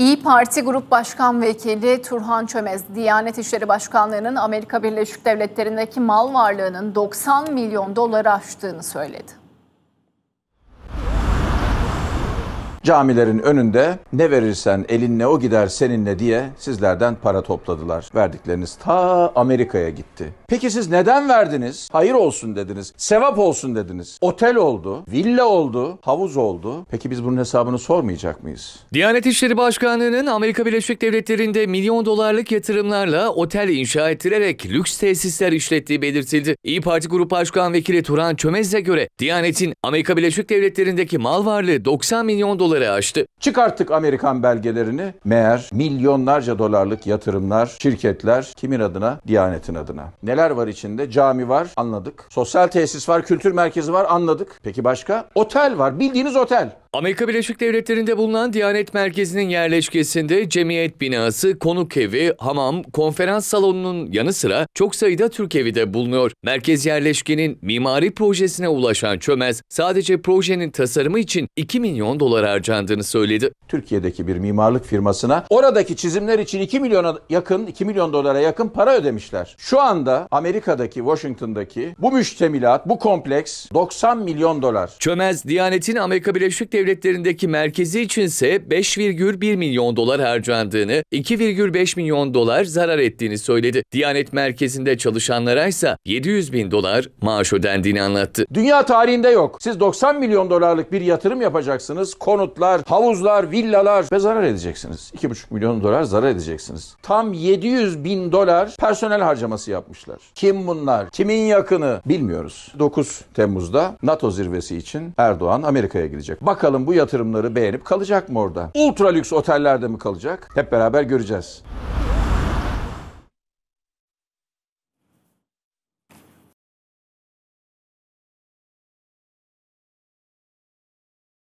İyi Parti Grup Başkan Vekili Turhan Çömez, Diyanet İşleri Başkanlığı'nın Amerika Birleşik Devletleri'ndeki mal varlığının 90 milyon doları aştığını söyledi. Camilerin önünde ne verirsen elinle o gider seninle diye sizlerden para topladılar. Verdikleriniz ta Amerika'ya gitti. Peki siz neden verdiniz? Hayır olsun dediniz. Sevap olsun dediniz. Otel oldu, villa oldu, havuz oldu. Peki biz bunun hesabını sormayacak mıyız? Diyanet İşleri Başkanlığı'nın Amerika Birleşik Devletleri'nde milyon dolarlık yatırımlarla otel inşa ettirerek lüks tesisler işlettiği belirtildi. İyi Parti Grup Başkan Vekili Turan Çömez'e göre Diyanet'in Amerika Birleşik Devletleri'ndeki mal varlığı 90 milyon dolar doları aştı. Çıkarttık Amerikan belgelerini. Meğer milyonlarca dolarlık yatırımlar, şirketler kimin adına? Diyanetin adına. Neler var içinde? Cami var, anladık. Sosyal tesis var, kültür merkezi var, anladık. Peki başka? Otel var, bildiğiniz otel. Amerika Birleşik Devletleri'nde bulunan Diyanet Merkezi'nin yerleşkesinde cemiyet binası, konuk evi, hamam, konferans salonunun yanı sıra çok sayıda Türk evi de bulunuyor. Merkez yerleşkenin mimari projesine ulaşan Çömez sadece projenin tasarımı için 2 milyon dolar harcadı harcandığını söyledi. Türkiye'deki bir mimarlık firmasına oradaki çizimler için 2 milyona yakın 2 milyon dolara yakın para ödemişler. Şu anda Amerika'daki Washington'daki bu müştemilat, bu kompleks 90 milyon dolar. Çömez Diyanet'in Amerika Birleşik Devletleri'ndeki merkezi içinse 5,1 milyon dolar harcandığını, 2,5 milyon dolar zarar ettiğini söyledi. Diyanet merkezinde çalışanlara ise 700 bin dolar maaş ödendiğini anlattı. Dünya tarihinde yok. Siz 90 milyon dolarlık bir yatırım yapacaksınız. Konut konutlar, havuzlar, villalar ve zarar edeceksiniz. 2,5 milyon dolar zarar edeceksiniz. Tam 700 bin dolar personel harcaması yapmışlar. Kim bunlar? Kimin yakını? Bilmiyoruz. 9 Temmuz'da NATO zirvesi için Erdoğan Amerika'ya gidecek. Bakalım bu yatırımları beğenip kalacak mı orada? Ultra lüks otellerde mi kalacak? Hep beraber göreceğiz.